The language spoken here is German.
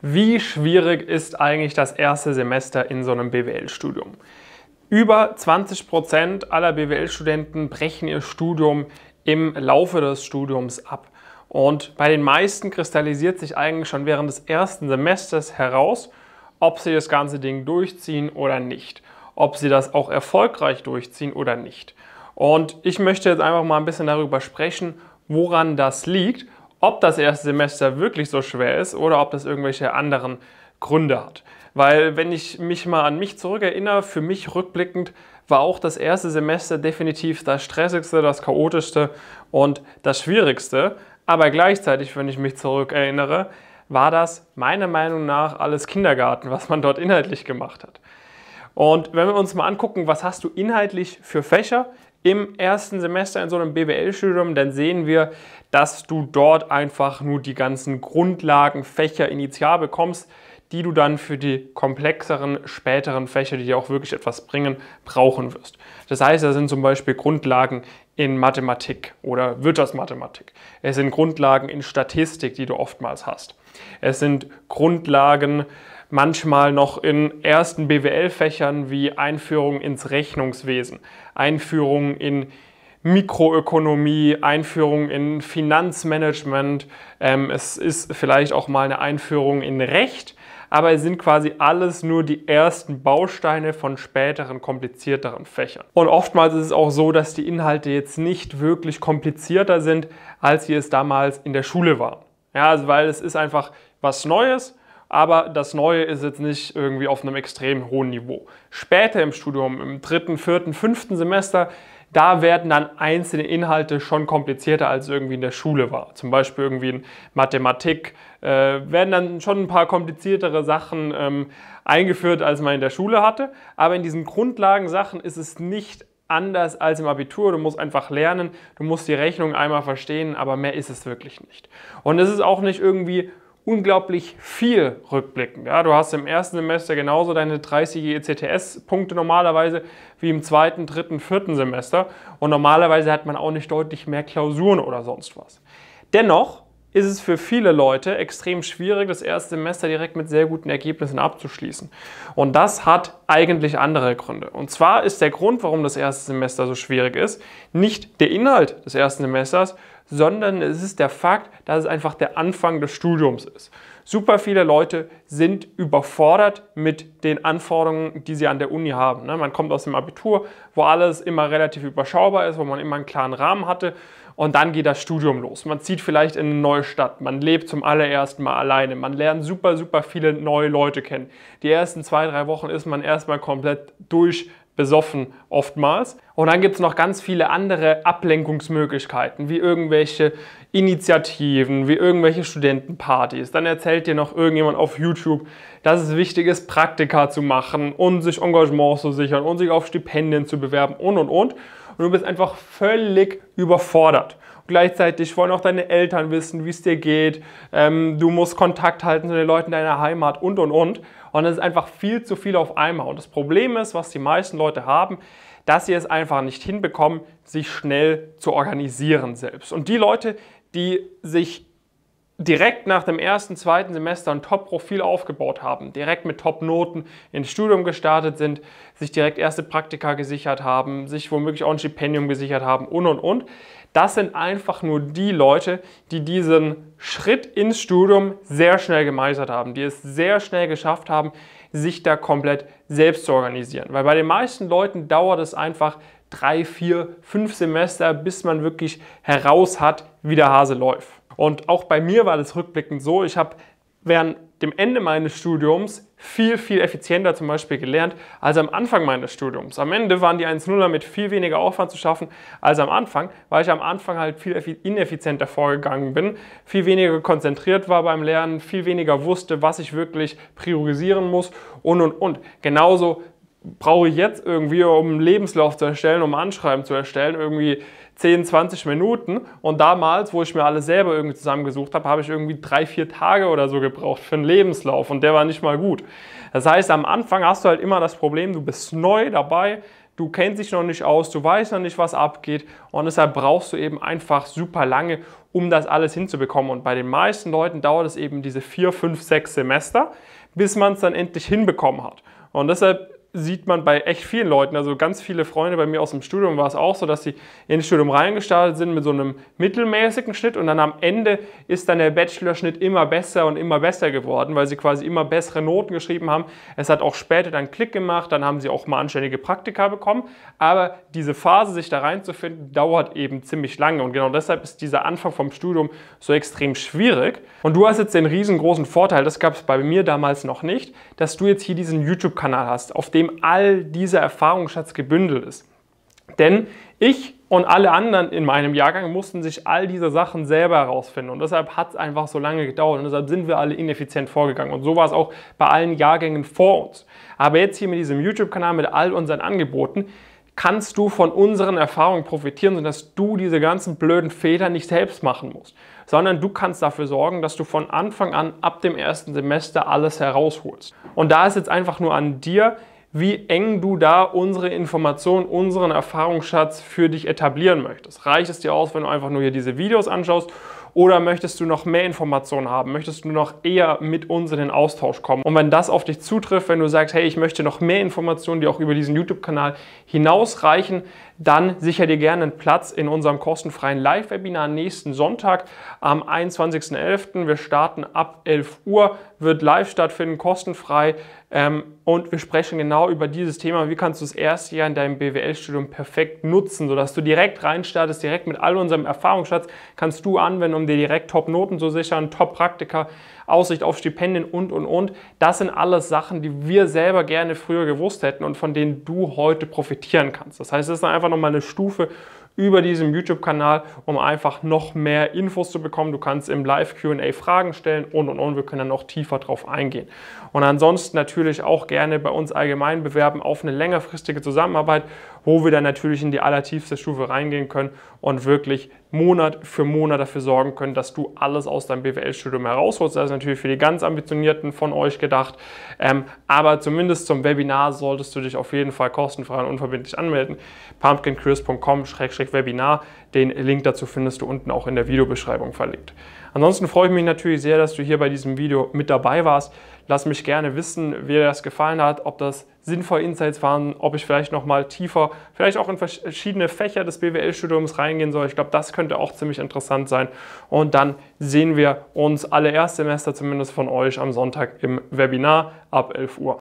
Wie schwierig ist eigentlich das erste Semester in so einem BWL-Studium? Über 20 Prozent aller BWL-Studenten brechen ihr Studium im Laufe des Studiums ab. Und bei den meisten kristallisiert sich eigentlich schon während des ersten Semesters heraus, ob sie das ganze Ding durchziehen oder nicht, ob sie das auch erfolgreich durchziehen oder nicht. Und ich möchte jetzt einfach mal ein bisschen darüber sprechen, woran das liegt ob das erste Semester wirklich so schwer ist oder ob das irgendwelche anderen Gründe hat. Weil wenn ich mich mal an mich zurückerinnere, für mich rückblickend war auch das erste Semester definitiv das stressigste, das chaotischste und das schwierigste. Aber gleichzeitig, wenn ich mich zurückerinnere, war das meiner Meinung nach alles Kindergarten, was man dort inhaltlich gemacht hat. Und wenn wir uns mal angucken, was hast du inhaltlich für Fächer, im ersten Semester in so einem BWL-Studium, dann sehen wir, dass du dort einfach nur die ganzen Grundlagenfächer initial bekommst, die du dann für die komplexeren späteren Fächer, die dir auch wirklich etwas bringen, brauchen wirst. Das heißt, da sind zum Beispiel Grundlagen in Mathematik oder Wirtschaftsmathematik. Es sind Grundlagen in Statistik, die du oftmals hast. Es sind Grundlagen manchmal noch in ersten BWL-Fächern wie Einführung ins Rechnungswesen, Einführung in Mikroökonomie, Einführung in Finanzmanagement. Ähm, es ist vielleicht auch mal eine Einführung in Recht, aber es sind quasi alles nur die ersten Bausteine von späteren komplizierteren Fächern. Und oftmals ist es auch so, dass die Inhalte jetzt nicht wirklich komplizierter sind, als sie es damals in der Schule waren. Ja, also weil es ist einfach was Neues, aber das Neue ist jetzt nicht irgendwie auf einem extrem hohen Niveau. Später im Studium, im dritten, vierten, fünften Semester, da werden dann einzelne Inhalte schon komplizierter, als irgendwie in der Schule war. Zum Beispiel irgendwie in Mathematik äh, werden dann schon ein paar kompliziertere Sachen ähm, eingeführt, als man in der Schule hatte. Aber in diesen Grundlagensachen ist es nicht anders als im Abitur. Du musst einfach lernen, du musst die Rechnung einmal verstehen, aber mehr ist es wirklich nicht. Und es ist auch nicht irgendwie unglaublich viel rückblicken. Ja, du hast im ersten Semester genauso deine 30 ECTS-Punkte normalerweise wie im zweiten, dritten, vierten Semester. Und normalerweise hat man auch nicht deutlich mehr Klausuren oder sonst was. Dennoch ist es für viele Leute extrem schwierig, das erste Semester direkt mit sehr guten Ergebnissen abzuschließen. Und das hat eigentlich andere Gründe. Und zwar ist der Grund, warum das erste Semester so schwierig ist, nicht der Inhalt des ersten Semesters, sondern es ist der Fakt, dass es einfach der Anfang des Studiums ist. Super viele Leute sind überfordert mit den Anforderungen, die sie an der Uni haben. Ne? Man kommt aus dem Abitur, wo alles immer relativ überschaubar ist, wo man immer einen klaren Rahmen hatte und dann geht das Studium los. Man zieht vielleicht in eine neue Stadt, man lebt zum allerersten Mal alleine, man lernt super, super viele neue Leute kennen. Die ersten zwei, drei Wochen ist man erstmal komplett durch besoffen oftmals. Und dann gibt es noch ganz viele andere Ablenkungsmöglichkeiten, wie irgendwelche Initiativen, wie irgendwelche Studentenpartys. Dann erzählt dir noch irgendjemand auf YouTube, dass es wichtig ist, Praktika zu machen und sich Engagement zu sichern und sich auf Stipendien zu bewerben und und und und du bist einfach völlig überfordert. gleichzeitig wollen auch deine Eltern wissen, wie es dir geht. Ähm, du musst Kontakt halten zu den Leuten deiner Heimat und und und. Und es ist einfach viel zu viel auf einmal. Und das Problem ist, was die meisten Leute haben, dass sie es einfach nicht hinbekommen, sich schnell zu organisieren selbst. Und die Leute, die sich direkt nach dem ersten, zweiten Semester ein Top-Profil aufgebaut haben, direkt mit Top-Noten ins Studium gestartet sind, sich direkt erste Praktika gesichert haben, sich womöglich auch ein Stipendium gesichert haben und und und. Das sind einfach nur die Leute, die diesen Schritt ins Studium sehr schnell gemeistert haben, die es sehr schnell geschafft haben, sich da komplett selbst zu organisieren. Weil bei den meisten Leuten dauert es einfach drei, vier, fünf Semester, bis man wirklich heraus hat, wie der Hase läuft. Und auch bei mir war das rückblickend so, ich habe während dem Ende meines Studiums viel, viel effizienter zum Beispiel gelernt als am Anfang meines Studiums. Am Ende waren die 1.0er mit viel weniger Aufwand zu schaffen als am Anfang, weil ich am Anfang halt viel ineffizienter vorgegangen bin, viel weniger konzentriert war beim Lernen, viel weniger wusste, was ich wirklich priorisieren muss und, und, und. Genauso brauche ich jetzt irgendwie, um einen Lebenslauf zu erstellen, um Anschreiben zu erstellen, irgendwie 10, 20 Minuten. Und damals, wo ich mir alles selber irgendwie zusammengesucht habe, habe ich irgendwie drei, vier Tage oder so gebraucht für einen Lebenslauf und der war nicht mal gut. Das heißt, am Anfang hast du halt immer das Problem, du bist neu dabei, du kennst dich noch nicht aus, du weißt noch nicht, was abgeht und deshalb brauchst du eben einfach super lange, um das alles hinzubekommen. Und bei den meisten Leuten dauert es eben diese vier, fünf, sechs Semester, bis man es dann endlich hinbekommen hat. Und deshalb sieht man bei echt vielen Leuten, also ganz viele Freunde bei mir aus dem Studium war es auch so, dass sie ins Studium reingestartet sind mit so einem mittelmäßigen Schnitt und dann am Ende ist dann der Bachelor-Schnitt immer besser und immer besser geworden, weil sie quasi immer bessere Noten geschrieben haben. Es hat auch später dann Klick gemacht, dann haben sie auch mal anständige Praktika bekommen, aber diese Phase, sich da reinzufinden, dauert eben ziemlich lange und genau deshalb ist dieser Anfang vom Studium so extrem schwierig und du hast jetzt den riesengroßen Vorteil, das gab es bei mir damals noch nicht, dass du jetzt hier diesen YouTube-Kanal hast, auf dem dem all dieser Erfahrungsschatz gebündelt ist. Denn ich und alle anderen in meinem Jahrgang mussten sich all diese Sachen selber herausfinden. Und deshalb hat es einfach so lange gedauert. Und deshalb sind wir alle ineffizient vorgegangen. Und so war es auch bei allen Jahrgängen vor uns. Aber jetzt hier mit diesem YouTube-Kanal, mit all unseren Angeboten, kannst du von unseren Erfahrungen profitieren, sodass du diese ganzen blöden Fehler nicht selbst machen musst, sondern du kannst dafür sorgen, dass du von Anfang an ab dem ersten Semester alles herausholst. Und da ist jetzt einfach nur an dir, wie eng du da unsere Informationen, unseren Erfahrungsschatz für dich etablieren möchtest. Reicht es dir aus, wenn du einfach nur hier diese Videos anschaust oder möchtest du noch mehr Informationen haben? Möchtest du noch eher mit uns in den Austausch kommen? Und wenn das auf dich zutrifft, wenn du sagst, hey, ich möchte noch mehr Informationen, die auch über diesen YouTube-Kanal hinausreichen, dann sicher dir gerne einen Platz in unserem kostenfreien Live-Webinar nächsten Sonntag am 21.11. Wir starten ab 11 Uhr, wird live stattfinden, kostenfrei. Ähm, und wir sprechen genau über dieses Thema, wie kannst du das erste Jahr in deinem BWL-Studium perfekt nutzen, sodass du direkt reinstartest, direkt mit all unserem Erfahrungsschatz kannst du anwenden, um dir direkt Top-Noten zu sichern, Top-Praktika Aussicht auf Stipendien und, und, und. Das sind alles Sachen, die wir selber gerne früher gewusst hätten und von denen du heute profitieren kannst. Das heißt, es ist einfach nochmal eine Stufe über diesem YouTube-Kanal, um einfach noch mehr Infos zu bekommen. Du kannst im Live-QA Fragen stellen und und und. Wir können dann noch tiefer drauf eingehen. Und ansonsten natürlich auch gerne bei uns allgemein bewerben auf eine längerfristige Zusammenarbeit, wo wir dann natürlich in die allertiefste Stufe reingehen können und wirklich Monat für Monat dafür sorgen können, dass du alles aus deinem BWL-Studium herausholst. Das ist natürlich für die ganz Ambitionierten von euch gedacht. Ähm, aber zumindest zum Webinar solltest du dich auf jeden Fall kostenfrei und unverbindlich anmelden. pumpkincurious.com-webinar. Den Link dazu findest du unten auch in der Videobeschreibung verlinkt. Ansonsten freue ich mich natürlich sehr, dass du hier bei diesem Video mit dabei warst. Lass mich gerne wissen, wie dir das gefallen hat, ob das sinnvolle Insights waren, ob ich vielleicht nochmal tiefer, vielleicht auch in verschiedene Fächer des BWL-Studiums reingehen soll. Ich glaube, das könnte auch ziemlich interessant sein. Und dann sehen wir uns alle Erstsemester zumindest von euch am Sonntag im Webinar ab 11 Uhr.